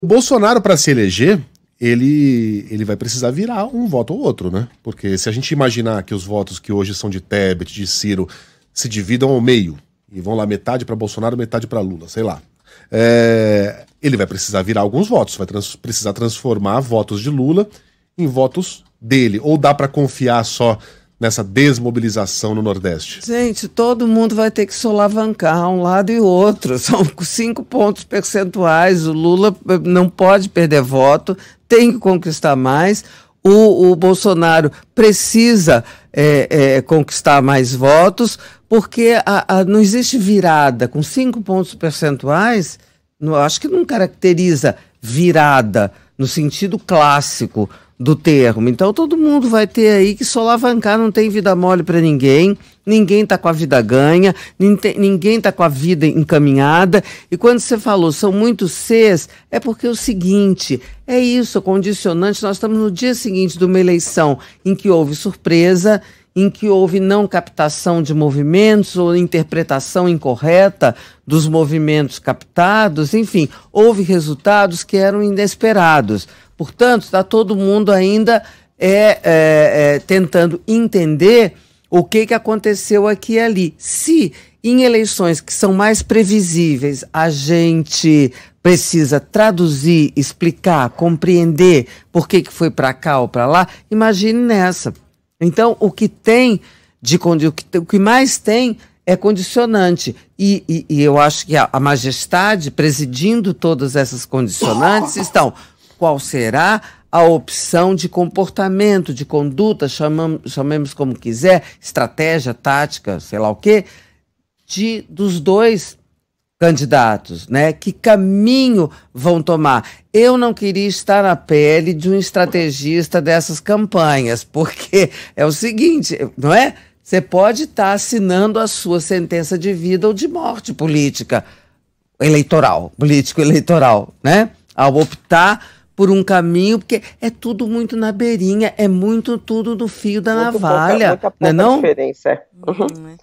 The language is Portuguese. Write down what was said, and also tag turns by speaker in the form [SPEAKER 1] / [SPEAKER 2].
[SPEAKER 1] O Bolsonaro, para se eleger, ele, ele vai precisar virar um voto ou outro, né? Porque se a gente imaginar que os votos que hoje são de Tebet, de Ciro, se dividam ao meio e vão lá metade para Bolsonaro, metade para Lula, sei lá. É, ele vai precisar virar alguns votos, vai trans, precisar transformar votos de Lula em votos dele. Ou dá para confiar só nessa desmobilização no Nordeste?
[SPEAKER 2] Gente, todo mundo vai ter que solavancar um lado e outro. São cinco pontos percentuais. O Lula eh, não pode perder voto, tem que conquistar mais. O, o Bolsonaro precisa é, é, conquistar mais votos, porque a, a, não existe virada. Com cinco pontos percentuais, não, acho que não caracteriza virada no sentido clássico do termo. Então todo mundo vai ter aí que solavancar, não tem vida mole para ninguém, ninguém tá com a vida ganha, ninguém tá com a vida encaminhada. E quando você falou, são muitos Cs, é porque é o seguinte, é isso, condicionante, nós estamos no dia seguinte de uma eleição em que houve surpresa, em que houve não captação de movimentos ou interpretação incorreta dos movimentos captados, enfim, houve resultados que eram inesperados. Portanto, está todo mundo ainda é, é, é, tentando entender o que, que aconteceu aqui e ali. Se em eleições que são mais previsíveis, a gente precisa traduzir, explicar, compreender por que, que foi para cá ou para lá, imagine nessa. Então, o que tem de o que, mais tem é condicionante. E, e, e eu acho que a, a majestade, presidindo todas essas condicionantes, estão qual será a opção de comportamento, de conduta, chamam, chamemos como quiser, estratégia, tática, sei lá o quê, de, dos dois candidatos, né? Que caminho vão tomar? Eu não queria estar na pele de um estrategista dessas campanhas, porque é o seguinte, não é? Você pode estar tá assinando a sua sentença de vida ou de morte política, eleitoral, político-eleitoral, né? Ao optar por um caminho, porque é tudo muito na beirinha, é muito tudo no fio da muito navalha. Pouca, muita né pouca não é diferença. Uhum. uhum.